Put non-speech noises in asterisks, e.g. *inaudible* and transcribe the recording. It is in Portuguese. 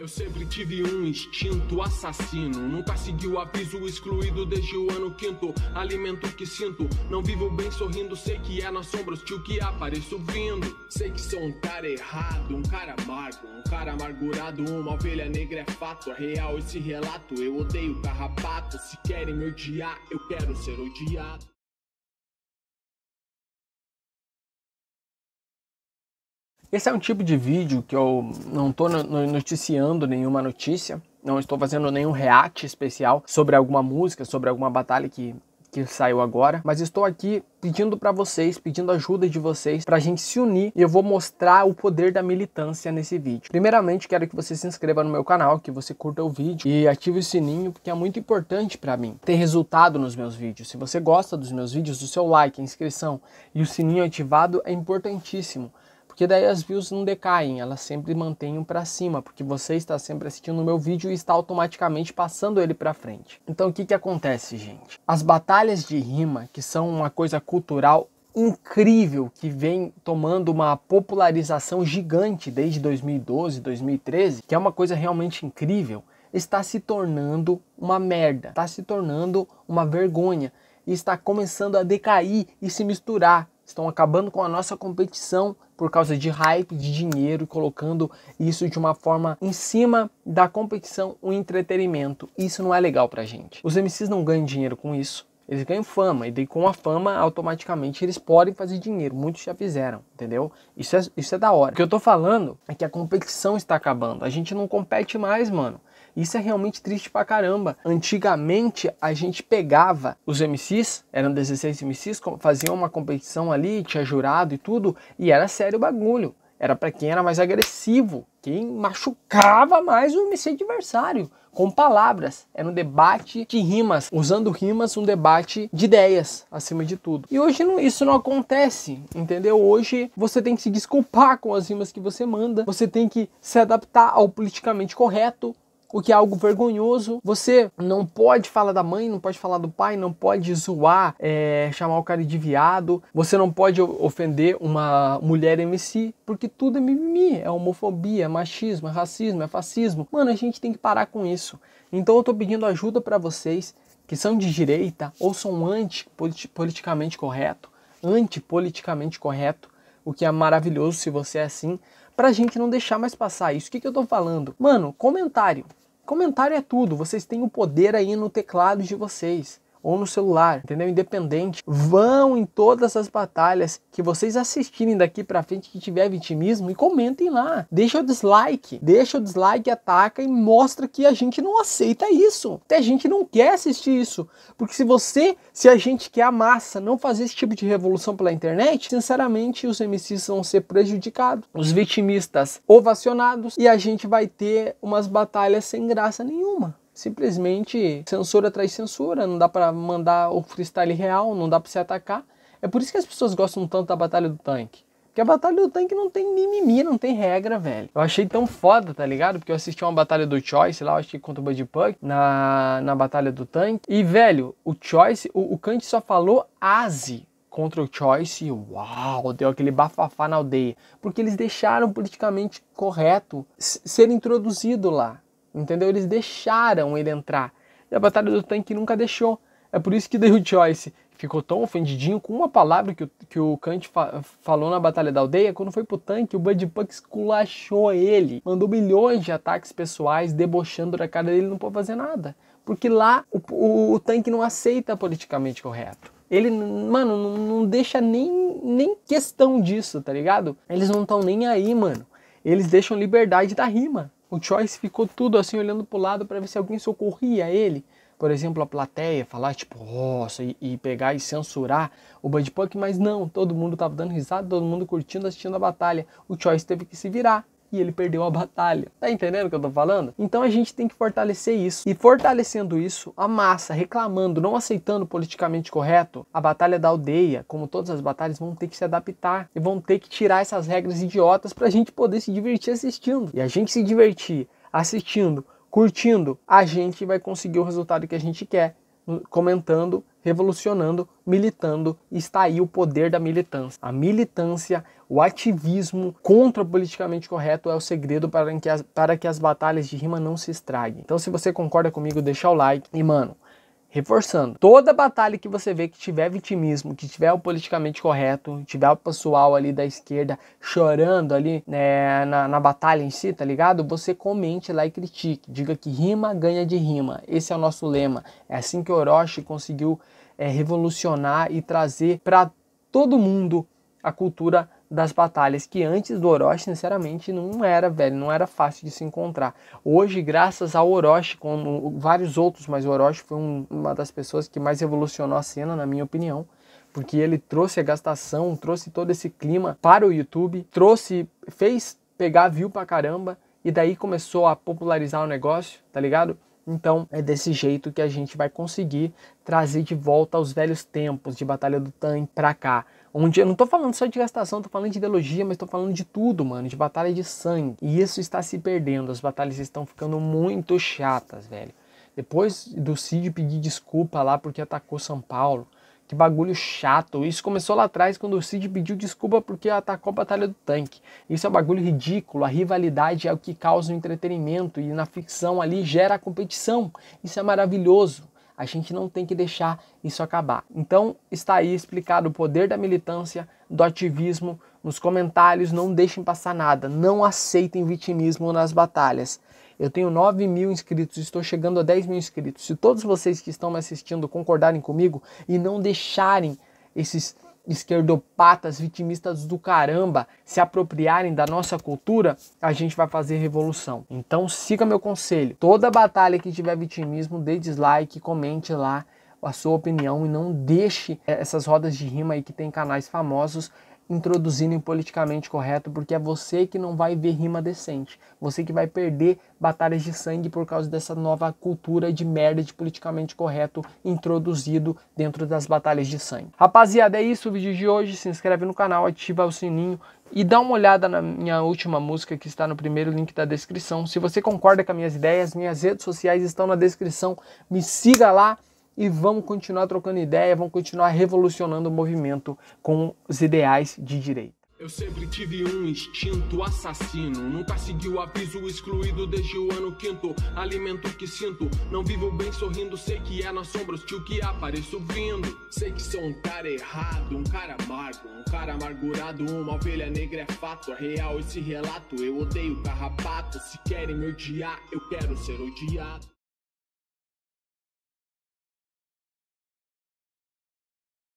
Eu sempre tive um instinto assassino. Nunca segui o aviso excluído desde o ano quinto. Alimento que sinto, não vivo bem sorrindo. Sei que é na sombra tio que apareço vindo. Sei que sou um cara errado, um cara amargo, um cara amargurado. Uma ovelha negra é fato, é real esse relato. Eu odeio carrapato. Se querem me odiar, eu quero ser odiado. Esse é um tipo de vídeo que eu não estou noticiando nenhuma notícia, não estou fazendo nenhum react especial sobre alguma música, sobre alguma batalha que que saiu agora, mas estou aqui pedindo para vocês, pedindo ajuda de vocês para a gente se unir e eu vou mostrar o poder da militância nesse vídeo. Primeiramente, quero que você se inscreva no meu canal, que você curta o vídeo e ative o sininho, porque é muito importante para mim ter resultado nos meus vídeos. Se você gosta dos meus vídeos, o seu like, a inscrição e o sininho ativado é importantíssimo porque daí as views não decaem, elas sempre mantêm um para cima, porque você está sempre assistindo o meu vídeo e está automaticamente passando ele para frente. Então o que que acontece, gente? As batalhas de rima, que são uma coisa cultural incrível que vem tomando uma popularização gigante desde 2012, 2013, que é uma coisa realmente incrível, está se tornando uma merda, está se tornando uma vergonha e está começando a decair e se misturar. Estão acabando com a nossa competição por causa de hype, de dinheiro, colocando isso de uma forma em cima da competição, o entretenimento. Isso não é legal pra gente. Os MCs não ganham dinheiro com isso. Eles ganham fama e daí com a fama automaticamente eles podem fazer dinheiro. Muitos já fizeram, entendeu? Isso é, isso é da hora. O que eu tô falando é que a competição está acabando. A gente não compete mais, mano. Isso é realmente triste pra caramba. Antigamente a gente pegava os MCs, eram 16 MCs, faziam uma competição ali, tinha jurado e tudo, e era sério o bagulho. Era para quem era mais agressivo, quem machucava mais o MC adversário com palavras. Era um debate de rimas, usando rimas, um debate de ideias, acima de tudo. E hoje não, isso não acontece, entendeu? Hoje você tem que se desculpar com as rimas que você manda, você tem que se adaptar ao politicamente correto o que é algo vergonhoso. Você não pode falar da mãe, não pode falar do pai, não pode zoar, é, chamar o cara de viado. Você não pode ofender uma mulher MC, porque tudo é mimimi. É homofobia, é machismo, é racismo, é fascismo. Mano, a gente tem que parar com isso. Então eu tô pedindo ajuda para vocês que são de direita ou são anti-politicamente correto, anti-politicamente correto, o que é maravilhoso se você é assim, pra gente não deixar mais passar isso. O que, que eu tô falando? Mano, comentário. Comentário é tudo, vocês têm o poder aí no teclado de vocês ou no celular, entendeu? Independente. Vão em todas as batalhas que vocês assistirem daqui para frente que tiver vitimismo e comentem lá. Deixa o dislike, deixa o dislike, ataca e mostra que a gente não aceita isso. Até a gente não quer assistir isso, porque se você, se a gente quer é a massa não fazer esse tipo de revolução pela internet, sinceramente os MCs vão ser prejudicados, os vitimistas ovacionados e a gente vai ter umas batalhas sem graça nenhuma simplesmente censura atrás censura, não dá para mandar o freestyle real, não dá para se atacar. É por isso que as pessoas gostam tanto da Batalha do Tanque. Porque a Batalha do Tanque não tem mimimi, não tem regra, velho. Eu achei tão foda, tá ligado? Porque eu assisti uma Batalha do Choice lá, eu achei contra o Buddy Puck na, na Batalha do Tanque. E, velho, o Choice, o, o Kant só falou Aze contra o Choice e uau, deu aquele bafafá na aldeia. Porque eles deixaram politicamente correto ser introduzido lá entendeu? Eles deixaram ele entrar. E a Batalha do Tanque nunca deixou. É por isso que Daryl *laughs* Choice ficou tão ofendidinho com uma palavra que o, que o Kant fa falou na Batalha da Aldeia, quando foi pro tanque, o Bud Puck esculachou ele. Mandou milhões de ataques pessoais, debochando da cara dele, não pode fazer nada. Porque lá o, o, o tanque não aceita politicamente correto. Ele, mano, não, não deixa nem, nem questão disso, tá ligado? Eles não estão nem aí, mano. Eles deixam liberdade da rima. O Choice ficou tudo assim olhando pro lado para ver se alguém socorria ele. Por exemplo, a plateia falar tipo, nossa, e, e pegar e censurar o Bud Puck, mas não, todo mundo tava dando risada, todo mundo curtindo, assistindo a batalha. O Choice teve que se virar e ele perdeu a batalha. Tá entendendo o que eu tô falando? Então a gente tem que fortalecer isso. E fortalecendo isso, a massa reclamando, não aceitando politicamente correto, a batalha da aldeia, como todas as batalhas, vão ter que se adaptar e vão ter que tirar essas regras idiotas pra gente poder se divertir assistindo. E a gente se divertir assistindo, curtindo, a gente vai conseguir o resultado que a gente quer, comentando revolucionando, militando, está aí o poder da militância. A militância, o ativismo contra o politicamente correto é o segredo para que as, para que as batalhas de rima não se estraguem. Então, se você concorda comigo, deixa o like e, mano, Reforçando, toda batalha que você vê que tiver vitimismo, que tiver o politicamente correto, tiver o pessoal ali da esquerda chorando ali né, na, na batalha em si, tá ligado? Você comente lá e critique. Diga que rima ganha de rima. Esse é o nosso lema. É assim que Orochi conseguiu é, revolucionar e trazer para todo mundo a cultura das batalhas que antes do Orochi, sinceramente, não era, velho, não era fácil de se encontrar. Hoje, graças ao Orochi, como vários outros, mas o Orochi foi um, uma das pessoas que mais revolucionou a cena, na minha opinião, porque ele trouxe a gastação, trouxe todo esse clima para o YouTube, trouxe, fez pegar view pra caramba, e daí começou a popularizar o negócio, tá ligado? Então é desse jeito que a gente vai conseguir trazer de volta os velhos tempos de Batalha do Tan pra cá onde eu não estou falando só de gastação, estou falando de ideologia, mas estou falando de tudo, mano, de batalha de sangue. E isso está se perdendo, as batalhas estão ficando muito chatas, velho. Depois do Cid pedir desculpa lá porque atacou São Paulo, que bagulho chato. Isso começou lá atrás quando o Cid pediu desculpa porque atacou a Batalha do Tanque. Isso é um bagulho ridículo. A rivalidade é o que causa o entretenimento e na ficção ali gera a competição. Isso é maravilhoso. A gente não tem que deixar isso acabar. Então está aí explicado o poder da militância, do ativismo. Nos comentários, não deixem passar nada. Não aceitem vitimismo nas batalhas. Eu tenho 9 mil inscritos, estou chegando a 10 mil inscritos. Se todos vocês que estão me assistindo concordarem comigo e não deixarem esses esquerdopatas, vitimistas do caramba se apropriarem da nossa cultura, a gente vai fazer revolução. Então siga meu conselho. Toda batalha que tiver vitimismo, dê dislike, comente lá a sua opinião e não deixe eh, essas rodas de rima aí que tem canais famosos introduzindo em politicamente correto, porque é você que não vai ver rima decente. Você que vai perder batalhas de sangue por causa dessa nova cultura de merda de politicamente correto introduzido dentro das batalhas de sangue. Rapaziada, é isso o vídeo de hoje. Se inscreve no canal, ativa o sininho e dá uma olhada na minha última música que está no primeiro link da descrição. Se você concorda com as minhas ideias, minhas redes sociais estão na descrição. Me siga lá e vamos continuar trocando ideia, vamos continuar revolucionando o movimento com os ideais de direita. Eu sempre tive um instinto assassino. Nunca segui o aviso excluído desde o ano quinto. Alimento que sinto, não vivo bem sorrindo. Sei que é na sombra hostil que apareço vindo. Sei que sou um cara errado, um cara amargo, um cara amargurado. Uma ovelha negra é fato, é real esse relato. Eu odeio carrapato. Se querem me odiar, eu quero ser odiado.